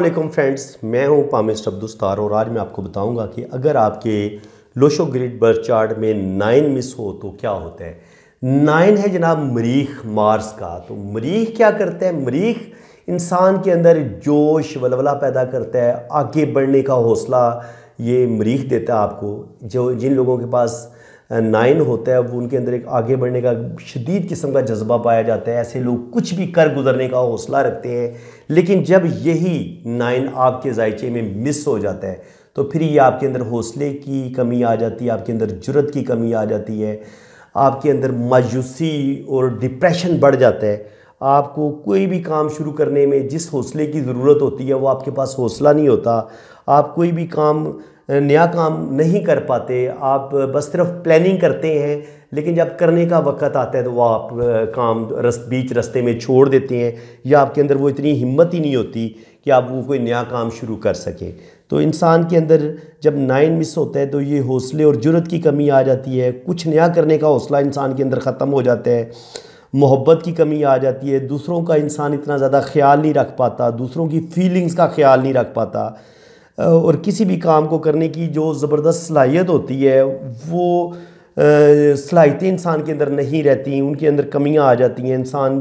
वालेकुम फ्रेंड्स मैं हूं पामेश अब्दुस्तार और आज मैं आपको बताऊंगा कि अगर आपके लोशो ग्रिड बर्थ चार्ट में नाइन मिस हो तो क्या होता है नाइन है जनाब मरीख मार्स का तो मरीख क्या करता है मरीख इंसान के अंदर जोश वलवला पैदा करता है आगे बढ़ने का हौसला ये मरीख देता है आपको जो जिन लोगों के पास नाइन होता है वो उनके अंदर एक आगे बढ़ने का शदीद किस्म का जज्बा पाया जाता है ऐसे लोग कुछ भी कर गुजरने का हौसला रखते हैं लेकिन जब यही नाइन आपके जायचे में मिस हो जाता है तो फिर ये आपके अंदर हौसले की कमी आ जाती है आपके अंदर जरूरत की कमी आ जाती है आपके अंदर मायूसी और डिप्रेशन बढ़ जाता है आपको कोई भी काम शुरू करने में जिस हौसले की ज़रूरत होती है वो आपके पास हौसला नहीं होता आप कोई भी काम नया काम नहीं कर पाते आप बस सिर्फ प्लानिंग करते हैं लेकिन जब करने का वक्त आता है तो वह आप काम रस बीच रस्ते में छोड़ देते हैं या आपके अंदर वो इतनी हिम्मत ही नहीं होती कि आप वो कोई नया काम शुरू कर सकें तो इंसान के अंदर जब नाइन मिस होता है तो ये हौसले और जुरत की कमी आ जाती है कुछ नया करने का हौसला इंसान के अंदर ख़त्म हो जाता है मोहब्बत की कमी आ जाती है दूसरों का इंसान इतना ज़्यादा ख्याल नहीं रख पाता दूसरों की फीलिंग्स का ख्याल नहीं रख पाता और किसी भी काम को करने की जो ज़बरदस्त सलाहियत होती है वो सलाहियतें इंसान के अंदर नहीं रहती उनके अंदर कमियां आ जाती हैं इंसान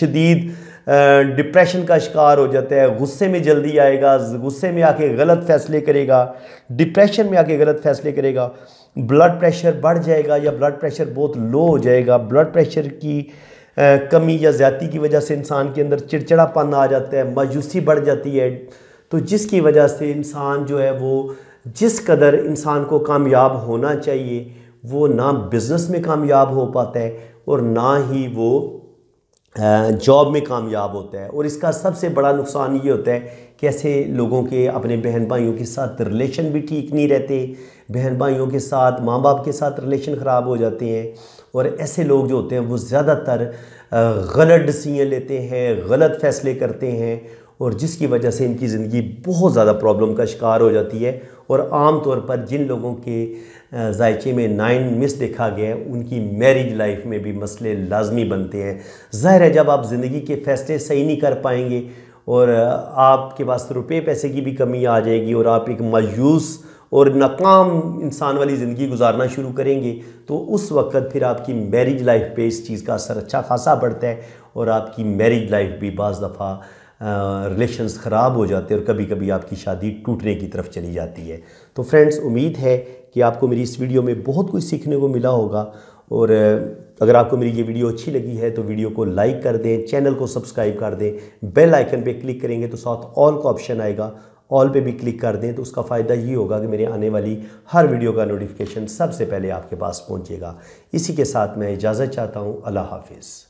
शदीद डिप्रेशन का शिकार हो जाता है गुस्से में जल्दी आएगा गुस्से में आके गलत फ़ैसले करेगा डिप्रेशन में आके गलत फ़ैसले करेगा ब्लड प्रेशर बढ़ जाएगा या ब्लड प्रेशर बहुत लो हो जाएगा ब्लड प्रेशर की कमी या ज़्यादा की वजह से इंसान के अंदर चिड़चिड़ापन आ जाता है मायूसी बढ़ जाती है तो जिसकी वजह से इंसान जो है वो जिस कदर इंसान को कामयाब होना चाहिए वो ना बिज़नेस में कामयाब हो पाता है और ना ही वो जॉब में कामयाब होता है और इसका सबसे बड़ा नुकसान ये होता है कि ऐसे लोगों के अपने बहन भाइयों के साथ रिलेशन भी ठीक नहीं रहते बहन भाइयों के साथ माँ बाप के साथ रिलेशन ख़राब हो जाते हैं और ऐसे लोग जो होते हैं वो ज़्यादातर गलत डिसीजन लेते हैं गलत फ़ैसले करते हैं और जिसकी वजह से इनकी ज़िंदगी बहुत ज़्यादा प्रॉब्लम का शिकार हो जाती है और आम तौर पर जिन लोगों के जायचे में नाइन मिस देखा गया है उनकी मैरिज लाइफ में भी मसले लाजमी बनते हैं ज़ाहिर है जब आप ज़िंदगी के फ़ैसले सही नहीं कर पाएंगे और आपके पास रुपये पैसे की भी कमी आ जाएगी और आप एक मायूस और नाकाम इंसान वाली ज़िंदगी गुजारना शुरू करेंगे तो उस वक्त फिर आपकी मैरिज लाइफ पे इस चीज़ का असर अच्छा खासा पड़ता है और आपकी मैरिज लाइफ भी बज़ दफ़ा रिलेशंस ख़राब हो जाते हैं और कभी कभी आपकी शादी टूटने की तरफ चली जाती है तो फ्रेंड्स उम्मीद है कि आपको मेरी इस वीडियो में बहुत कुछ सीखने को मिला होगा और अगर आपको मेरी ये वीडियो अच्छी लगी है तो वीडियो को लाइक कर दें चैनल को सब्सक्राइब कर दें बेल आइकन पे क्लिक करेंगे तो साथ ऑल का ऑप्शन आएगा ऑल पे भी क्लिक कर दें तो उसका फ़ायदा ये होगा कि मेरे आने वाली हर वीडियो का नोटिफिकेशन सबसे पहले आपके पास पहुंचेगा इसी के साथ मैं इजाज़त चाहता हूँ अल्लाह हाफिज़